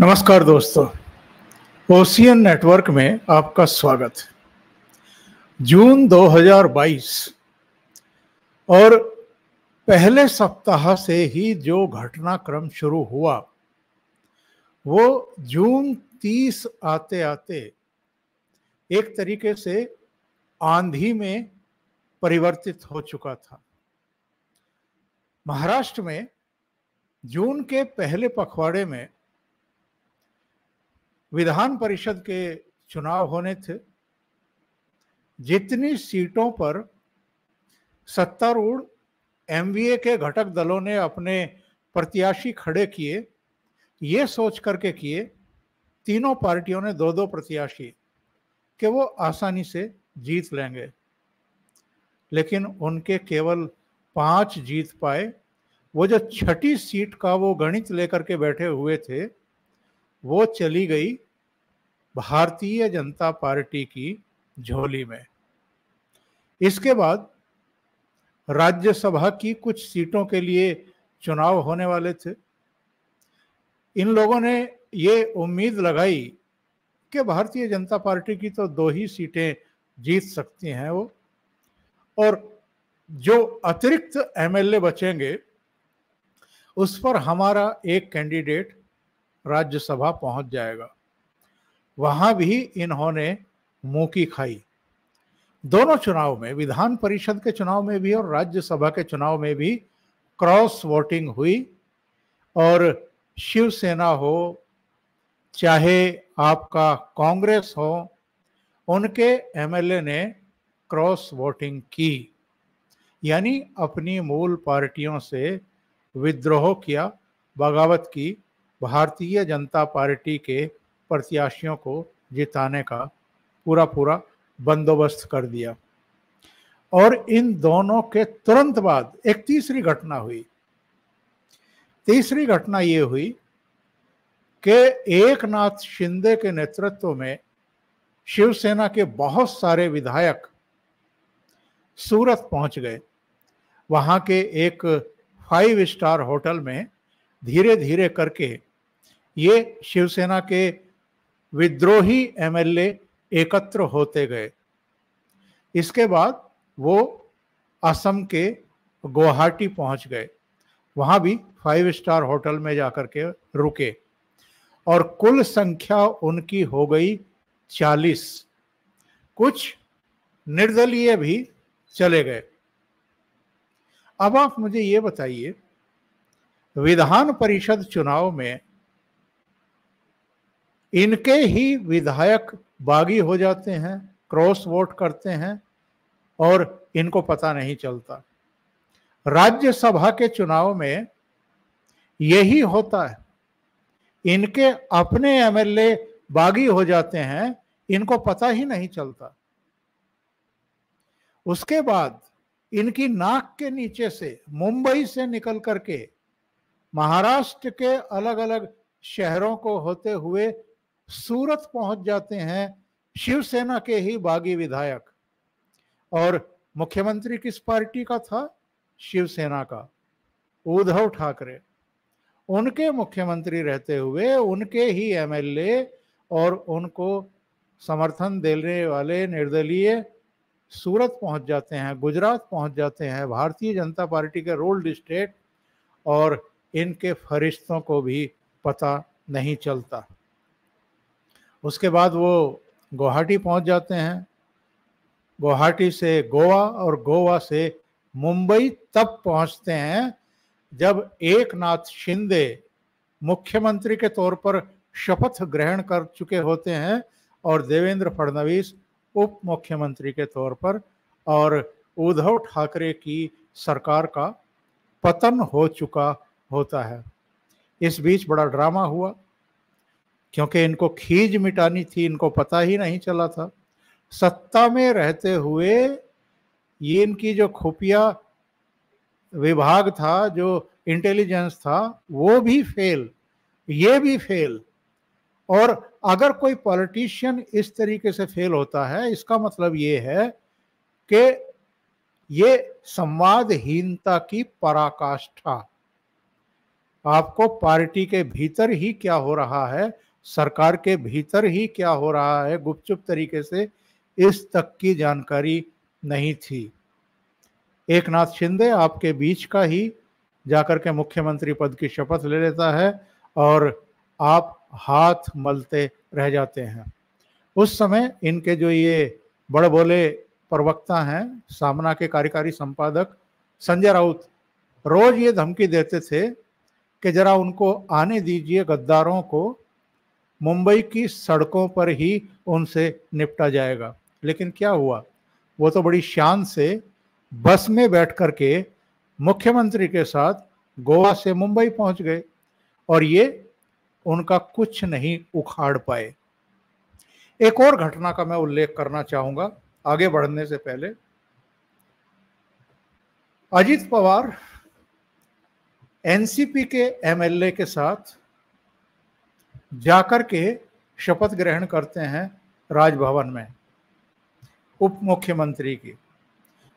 नमस्कार दोस्तों ocean network में आपका स्वागत है जून 2022 और पहले सप्ताह से ही जो घटनाक्रम शुरू हुआ वो जून 30 आते आते एक तरीके से आंधी में परिवर्तित हो चुका था महाराष्ट्र में जून के पहले पखवाड़े में विधान परिषद के चुनाव होने थे जितनी सीटों पर सत्तारूढ़ एमवीए के घटक दलों ने अपने प्रत्याशी खड़े किए ये सोच करके किए तीनों पार्टियों ने दो दो प्रत्याशी कि वो आसानी से जीत लेंगे लेकिन उनके केवल पांच जीत पाए वो जो छठी सीट का वो गणित लेकर के बैठे हुए थे वो चली गई भारतीय जनता पार्टी की झोली में इसके बाद राज्यसभा की कुछ सीटों के लिए चुनाव होने वाले थे इन लोगों ने ये उम्मीद लगाई कि भारतीय जनता पार्टी की तो दो ही सीटें जीत सकती हैं वो और जो अतिरिक्त एमएलए बचेंगे उस पर हमारा एक कैंडिडेट राज्यसभा पहुंच जाएगा वहां भी इन्होंने मूकी खाई दोनों चुनाव में विधान परिषद के चुनाव में भी और राज्यसभा के चुनाव में भी क्रॉस वोटिंग हुई और शिवसेना हो चाहे आपका कांग्रेस हो उनके एमएलए ने क्रॉस वोटिंग की यानी अपनी मूल पार्टियों से विद्रोह किया बगावत की भारतीय जनता पार्टी के प्रत्याशियों को जिताने का पूरा पूरा बंदोबस्त कर दिया और इन दोनों के तुरंत बाद एक तीसरी घटना हुई तीसरी घटना ये हुई कि नाथ शिंदे के नेतृत्व में शिवसेना के बहुत सारे विधायक सूरत पहुंच गए वहां के एक फाइव स्टार होटल में धीरे धीरे करके ये शिवसेना के विद्रोही एमएलए एकत्र होते गए इसके बाद वो असम के गुवाहाटी पहुंच गए वहां भी फाइव स्टार होटल में जाकर के रुके और कुल संख्या उनकी हो गई चालीस कुछ निर्दलीय भी चले गए अब आप मुझे ये बताइए विधान परिषद चुनाव में इनके ही विधायक बागी हो जाते हैं क्रॉस वोट करते हैं और इनको पता नहीं चलता राज्यसभा के चुनाव में यही होता है इनके अपने एमएलए बागी हो जाते हैं इनको पता ही नहीं चलता उसके बाद इनकी नाक के नीचे से मुंबई से निकल करके महाराष्ट्र के अलग अलग शहरों को होते हुए सूरत पहुंच जाते हैं शिवसेना के ही बागी विधायक और मुख्यमंत्री किस पार्टी का था शिवसेना का उद्धव ठाकरे उनके मुख्यमंत्री रहते हुए उनके ही एमएलए और उनको समर्थन देने वाले निर्दलीय सूरत पहुंच जाते हैं गुजरात पहुंच जाते हैं भारतीय जनता पार्टी के रोल स्टेट और इनके फरिश्तों को भी पता नहीं चलता उसके बाद वो गुवाहाटी पहुंच जाते हैं गुवाहाटी से गोवा और गोवा से मुंबई तब पहुंचते हैं जब एक नाथ शिंदे मुख्यमंत्री के तौर पर शपथ ग्रहण कर चुके होते हैं और देवेंद्र फडणवीस उप मुख्यमंत्री के तौर पर और उद्धव ठाकरे की सरकार का पतन हो चुका होता है इस बीच बड़ा ड्रामा हुआ क्योंकि इनको खीज मिटानी थी इनको पता ही नहीं चला था सत्ता में रहते हुए ये इनकी जो खुफिया विभाग था जो इंटेलिजेंस था वो भी फेल ये भी फेल और अगर कोई पॉलिटिशियन इस तरीके से फेल होता है इसका मतलब ये है कि ये संवादहीनता की पराकाष्ठा आपको पार्टी के भीतर ही क्या हो रहा है सरकार के भीतर ही क्या हो रहा है गुपचुप तरीके से इस तक की जानकारी नहीं थी एक नाथ शिंदे आपके बीच का ही जाकर के मुख्यमंत्री पद की शपथ ले लेता है और आप हाथ मलते रह जाते हैं उस समय इनके जो ये बड़े बोले प्रवक्ता हैं सामना के कार्यकारी संपादक संजय राउत रोज ये धमकी देते थे कि जरा उनको आने दीजिए गद्दारों को मुंबई की सड़कों पर ही उनसे निपटा जाएगा लेकिन क्या हुआ वो तो बड़ी शान से बस में बैठ कर के मुख्यमंत्री के साथ गोवा से मुंबई पहुंच गए और ये उनका कुछ नहीं उखाड़ पाए एक और घटना का मैं उल्लेख करना चाहूंगा आगे बढ़ने से पहले अजीत पवार एनसीपी के एमएलए के साथ जाकर के शपथ ग्रहण करते हैं राजभवन में उप मुख्यमंत्री की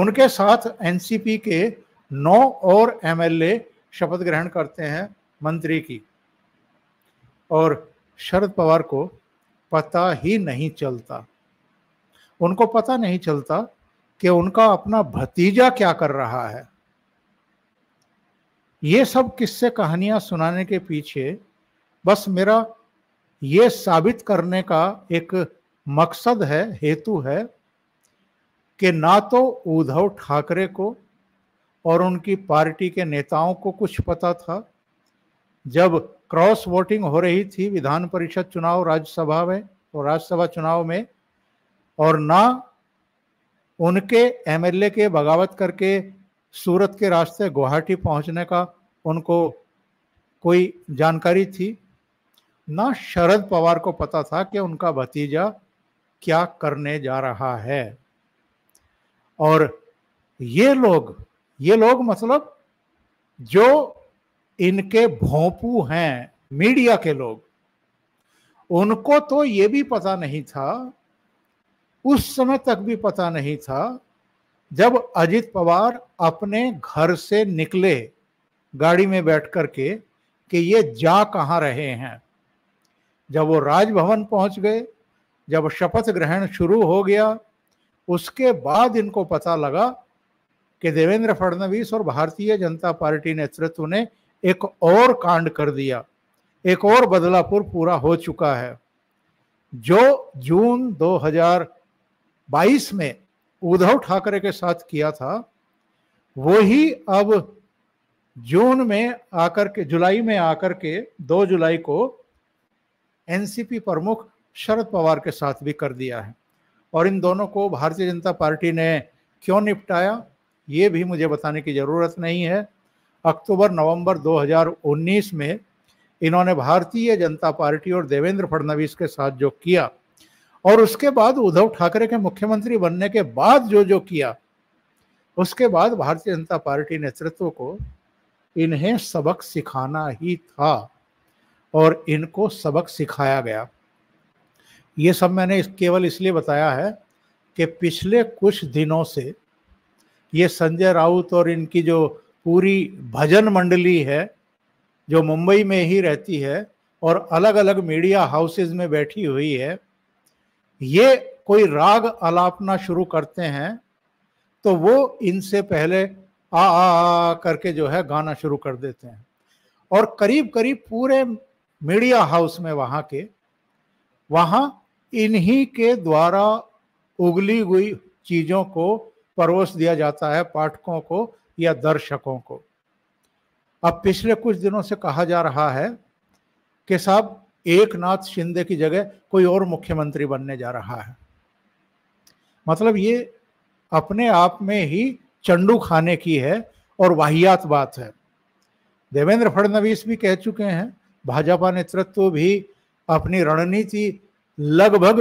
उनके साथ एनसीपी के नौ और एमएलए शपथ ग्रहण करते हैं मंत्री की और शरद पवार को पता ही नहीं चलता उनको पता नहीं चलता कि उनका अपना भतीजा क्या कर रहा है ये सब किस्से कहानियां सुनाने के पीछे बस मेरा ये साबित करने का एक मकसद है हेतु है कि ना तो उद्धव ठाकरे को और उनकी पार्टी के नेताओं को कुछ पता था जब क्रॉस वोटिंग हो रही थी विधान परिषद चुनाव राज्यसभा में और राज्यसभा चुनाव में और ना उनके एमएलए के बगावत करके सूरत के रास्ते गुवाहाटी पहुंचने का उनको कोई जानकारी थी ना शरद पवार को पता था कि उनका भतीजा क्या करने जा रहा है और ये लोग ये लोग मतलब जो इनके भोंपू हैं मीडिया के लोग उनको तो ये भी पता नहीं था उस समय तक भी पता नहीं था जब अजित पवार अपने घर से निकले गाड़ी में बैठ कर के कि ये जा कहाँ रहे हैं जब वो राजभवन पहुंच गए जब शपथ ग्रहण शुरू हो गया उसके बाद इनको पता लगा कि देवेंद्र फडणवीस और भारतीय जनता पार्टी नेतृत्व ने एक और कांड कर दिया एक और बदलापुर पूरा हो चुका है जो जून 2022 में उद्धव ठाकरे के साथ किया था वही अब जून में आकर के जुलाई में आकर के 2 जुलाई को एनसीपी प्रमुख शरद पवार के साथ भी कर दिया है और इन दोनों को भारतीय जनता पार्टी ने क्यों निपटाया ये भी मुझे बताने की ज़रूरत नहीं है अक्टूबर नवंबर 2019 में इन्होंने भारतीय जनता पार्टी और देवेंद्र फडणवीस के साथ जो किया और उसके बाद उद्धव ठाकरे के मुख्यमंत्री बनने के बाद जो जो किया उसके बाद भारतीय जनता पार्टी नेतृत्व को इन्हें सबक सिखाना ही था और इनको सबक सिखाया गया ये सब मैंने केवल इसलिए बताया है कि पिछले कुछ दिनों से ये संजय राउत और इनकी जो पूरी भजन मंडली है जो मुंबई में ही रहती है और अलग अलग मीडिया हाउसेज में बैठी हुई है ये कोई राग अलापना शुरू करते हैं तो वो इनसे पहले आ, आ, आ करके जो है गाना शुरू कर देते हैं और करीब करीब पूरे मीडिया हाउस में वहां के वहां इन्हीं के द्वारा उगली हुई चीज़ों को परोस दिया जाता है पाठकों को या दर्शकों को अब पिछले कुछ दिनों से कहा जा रहा है कि साहब एक नाथ शिंदे की जगह कोई और मुख्यमंत्री बनने जा रहा है मतलब ये अपने आप में ही चंडू खाने की है और वाहियात बात है देवेंद्र फडणवीस भी कह चुके हैं भाजपा नेतृत्व भी अपनी रणनीति लगभग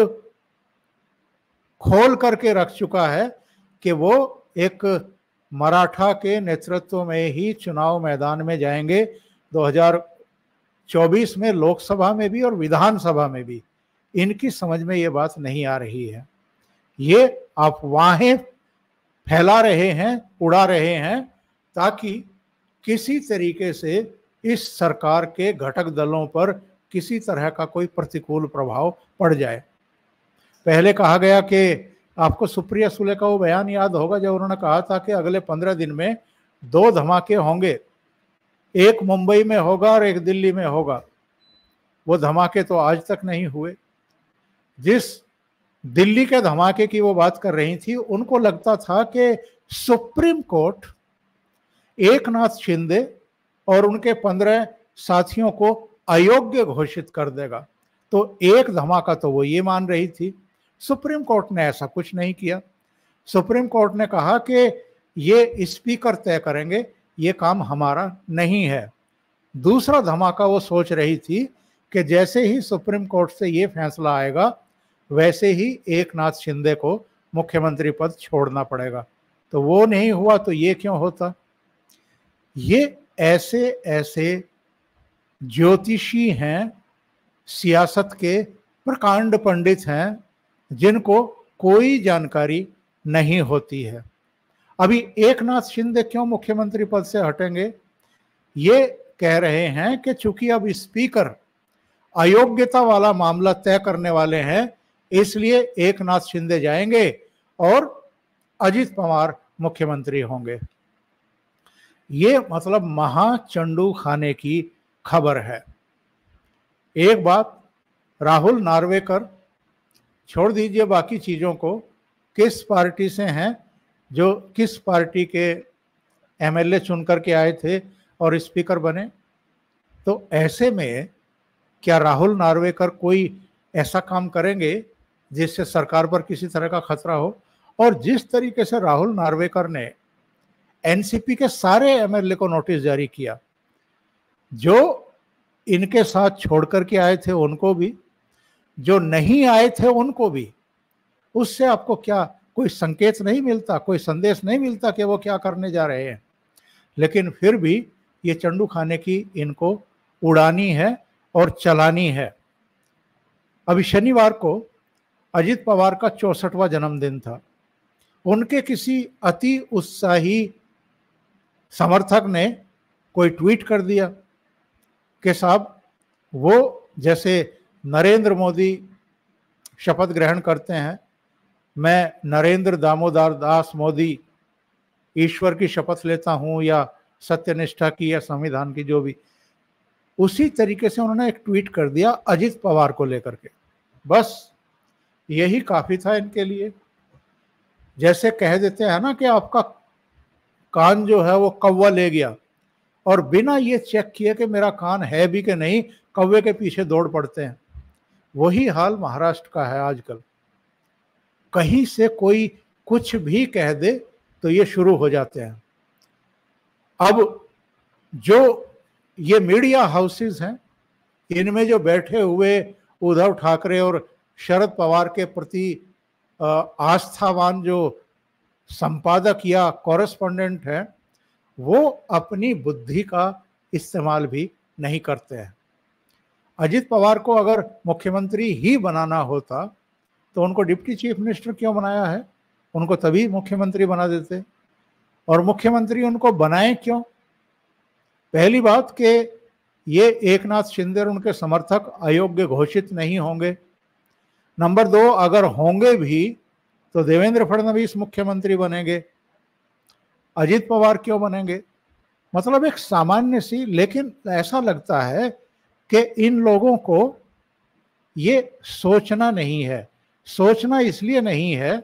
खोल करके रख चुका है कि वो एक मराठा के नेतृत्व में ही चुनाव मैदान में जाएंगे 2024 में लोकसभा में भी और विधानसभा में भी इनकी समझ में ये बात नहीं आ रही है ये अफवाहें फैला रहे हैं उड़ा रहे हैं ताकि किसी तरीके से इस सरकार के घटक दलों पर किसी तरह का कोई प्रतिकूल प्रभाव पड़ जाए पहले कहा गया कि आपको सुप्रिया सुले का वो बयान याद होगा जब उन्होंने कहा था कि अगले पंद्रह दिन में दो धमाके होंगे एक मुंबई में होगा और एक दिल्ली में होगा वो धमाके तो आज तक नहीं हुए जिस दिल्ली के धमाके की वो बात कर रही थी उनको लगता था कि सुप्रीम कोर्ट एक नाथ शिंदे और उनके पंद्रह साथियों को अयोग्य घोषित कर देगा तो एक धमाका तो वो ये मान रही थी सुप्रीम कोर्ट ने ऐसा कुछ नहीं किया सुप्रीम कोर्ट ने कहा कि ये स्पीकर तय करेंगे ये काम हमारा नहीं है दूसरा धमाका वो सोच रही थी कि जैसे ही सुप्रीम कोर्ट से ये फैसला आएगा वैसे ही एक नाथ शिंदे को मुख्यमंत्री पद छोड़ना पड़ेगा तो वो नहीं हुआ तो ये क्यों होता ये ऐसे ऐसे ज्योतिषी हैं सियासत के प्रकांड पंडित हैं जिनको कोई जानकारी नहीं होती है अभी एक नाथ शिंदे क्यों मुख्यमंत्री पद से हटेंगे ये कह रहे हैं कि चूंकि अब स्पीकर अयोग्यता वाला मामला तय करने वाले हैं इसलिए एक नाथ शिंदे जाएंगे और अजित पवार मुख्यमंत्री होंगे ये मतलब महाचंडू खाने की खबर है एक बात राहुल नार्वेकर छोड़ दीजिए बाकी चीज़ों को किस पार्टी से हैं जो किस पार्टी के एमएलए चुन करके आए थे और स्पीकर बने तो ऐसे में क्या राहुल नार्वेकर कोई ऐसा काम करेंगे जिससे सरकार पर किसी तरह का खतरा हो और जिस तरीके से राहुल नार्वेकर ने एनसीपी के सारे एमएलए को नोटिस जारी किया जो इनके साथ छोड़ करके आए थे उनको भी जो नहीं आए थे उनको भी उससे आपको क्या कोई संकेत नहीं मिलता कोई संदेश नहीं मिलता कि वो क्या करने जा रहे हैं लेकिन फिर भी ये चंडू खाने की इनको उड़ानी है और चलानी है अभी शनिवार को अजित पवार का चौसठवा जन्मदिन था उनके किसी अति उत्साही समर्थक ने कोई ट्वीट कर दिया कि साहब वो जैसे नरेंद्र मोदी शपथ ग्रहण करते हैं मैं नरेंद्र दामोदर दास मोदी ईश्वर की शपथ लेता हूं या सत्यनिष्ठा की या संविधान की जो भी उसी तरीके से उन्होंने एक ट्वीट कर दिया अजित पवार को लेकर के बस यही काफ़ी था इनके लिए जैसे कह देते हैं ना कि आपका कान जो है वो कौवा ले गया और बिना ये चेक किए कि मेरा कान है भी कि नहीं कौवे के पीछे दौड़ पड़ते हैं वही हाल महाराष्ट्र का है आजकल कहीं से कोई कुछ भी कह दे तो ये शुरू हो जाते हैं अब जो ये मीडिया हाउसेस हैं इनमें जो बैठे हुए उद्धव ठाकरे और शरद पवार के प्रति आस्थावान जो संपादक या कॉरेस्पॉन्डेंट है वो अपनी बुद्धि का इस्तेमाल भी नहीं करते हैं अजित पवार को अगर मुख्यमंत्री ही बनाना होता तो उनको डिप्टी चीफ मिनिस्टर क्यों बनाया है उनको तभी मुख्यमंत्री बना देते और मुख्यमंत्री उनको बनाए क्यों पहली बात के ये एकनाथ शिंदे उनके समर्थक अयोग्य घोषित नहीं होंगे नंबर दो अगर होंगे भी तो देवेंद्र फडणवीस मुख्यमंत्री बनेंगे अजीत पवार क्यों बनेंगे मतलब एक सामान्य सी लेकिन ऐसा लगता है कि इन लोगों को ये सोचना नहीं है सोचना इसलिए नहीं है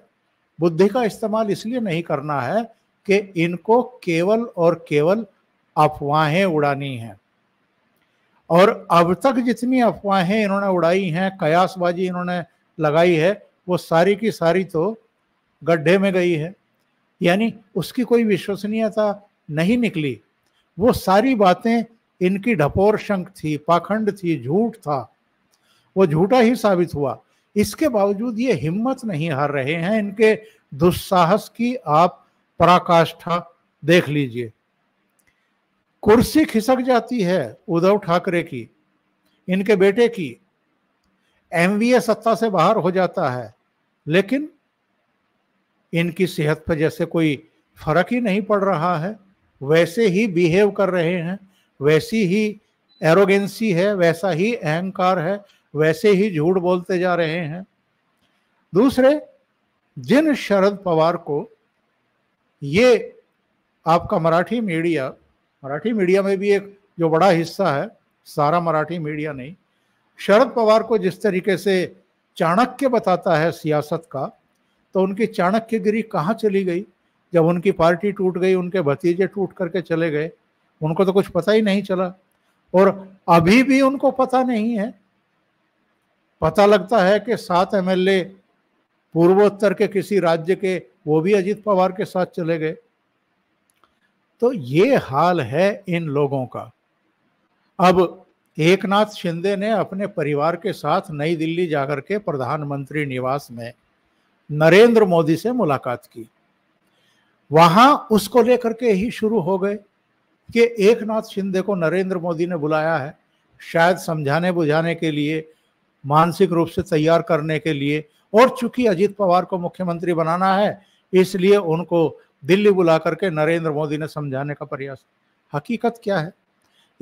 बुद्धि का इस्तेमाल इसलिए नहीं करना है कि इनको केवल और केवल अफवाहें उड़ानी हैं और अब तक जितनी अफवाहें इन्होंने उड़ाई हैं कयासबाजी इन्होंने लगाई है वो सारी की सारी तो गड्ढे में गई है यानी उसकी कोई विश्वसनीयता नहीं निकली वो सारी बातें इनकी ढपोर शंख थी पाखंड थी झूठ था वो झूठा ही साबित हुआ इसके बावजूद ये हिम्मत नहीं हार रहे हैं इनके दुस्साहस की आप पराकाष्ठा देख लीजिए कुर्सी खिसक जाती है उद्धव ठाकरे की इनके बेटे की एमवीए सत्ता से बाहर हो जाता है लेकिन इनकी सेहत पर जैसे कोई फर्क ही नहीं पड़ रहा है वैसे ही बिहेव कर रहे हैं वैसी ही एरोगेंसी है वैसा ही अहंकार है वैसे ही झूठ बोलते जा रहे हैं दूसरे जिन शरद पवार को ये आपका मराठी मीडिया मराठी मीडिया में भी एक जो बड़ा हिस्सा है सारा मराठी मीडिया नहीं शरद पवार को जिस तरीके से चाणक्य बताता है सियासत का तो उनकी चाणक्यगिरी कहाँ चली गई जब उनकी पार्टी टूट गई उनके भतीजे टूट करके चले गए उनको तो कुछ पता ही नहीं चला और अभी भी उनको पता नहीं है पता लगता है कि सात एमएलए पूर्वोत्तर के किसी राज्य के वो भी अजीत पवार के साथ चले गए तो ये हाल है इन लोगों का अब एकनाथ शिंदे ने अपने परिवार के साथ नई दिल्ली जाकर के प्रधानमंत्री निवास में नरेंद्र मोदी से मुलाकात की वहां उसको लेकर के ही शुरू हो गए कि एकनाथ शिंदे को नरेंद्र मोदी ने बुलाया है शायद समझाने बुझाने के लिए मानसिक रूप से तैयार करने के लिए और चूंकि अजीत पवार को मुख्यमंत्री बनाना है इसलिए उनको दिल्ली बुला करके नरेंद्र मोदी ने समझाने का प्रयास हकीकत क्या है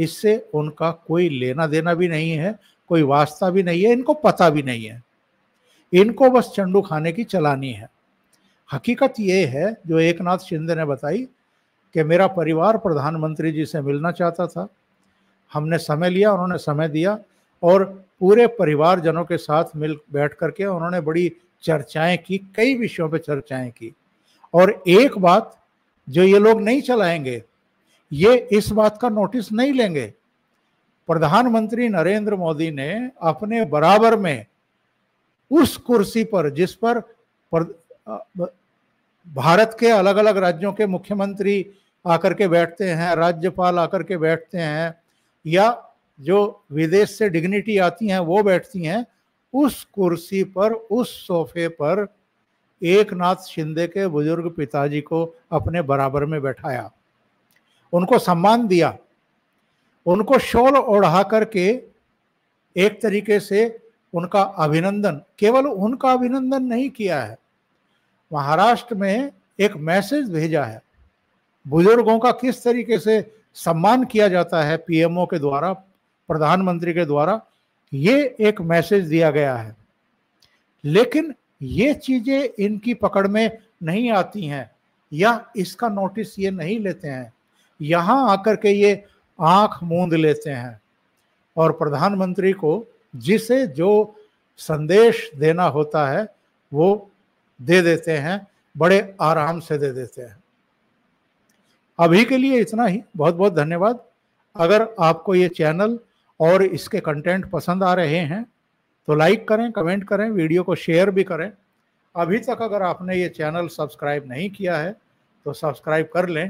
इससे उनका कोई लेना देना भी नहीं है कोई वास्ता भी नहीं है इनको पता भी नहीं है इनको बस चंडू खाने की चलानी है हकीकत ये है जो एक नाथ शिंदे ने बताई कि मेरा परिवार प्रधानमंत्री जी से मिलना चाहता था हमने समय लिया उन्होंने समय दिया और पूरे परिवारजनों के साथ मिल बैठ करके उन्होंने बड़ी चर्चाएं की कई विषयों पर चर्चाएं की और एक बात जो ये लोग नहीं चलाएंगे ये इस बात का नोटिस नहीं लेंगे प्रधानमंत्री नरेंद्र मोदी ने अपने बराबर में उस कुर्सी पर जिस पर, भारत के अलग अलग राज्यों के मुख्यमंत्री आकर के बैठते हैं राज्यपाल आकर के बैठते हैं या जो विदेश से डिग्निटी आती हैं वो बैठती हैं उस कुर्सी पर उस सोफे पर एक नाथ शिंदे के बुजुर्ग पिताजी को अपने बराबर में बैठाया उनको सम्मान दिया उनको शोल ओढ़ा करके एक तरीके से उनका अभिनंदन केवल उनका अभिनंदन नहीं किया है महाराष्ट्र में एक मैसेज भेजा है बुजुर्गों का किस तरीके से सम्मान किया जाता है पीएमओ के द्वारा प्रधानमंत्री के द्वारा ये एक मैसेज दिया गया है लेकिन ये चीज़ें इनकी पकड़ में नहीं आती हैं या इसका नोटिस ये नहीं लेते हैं यहाँ आकर के ये आंख मूंद लेते हैं और प्रधानमंत्री को जिसे जो संदेश देना होता है वो दे देते हैं बड़े आराम से दे देते हैं अभी के लिए इतना ही बहुत बहुत धन्यवाद अगर आपको ये चैनल और इसके कंटेंट पसंद आ रहे हैं तो लाइक करें कमेंट करें वीडियो को शेयर भी करें अभी तक अगर आपने ये चैनल सब्सक्राइब नहीं किया है तो सब्सक्राइब कर लें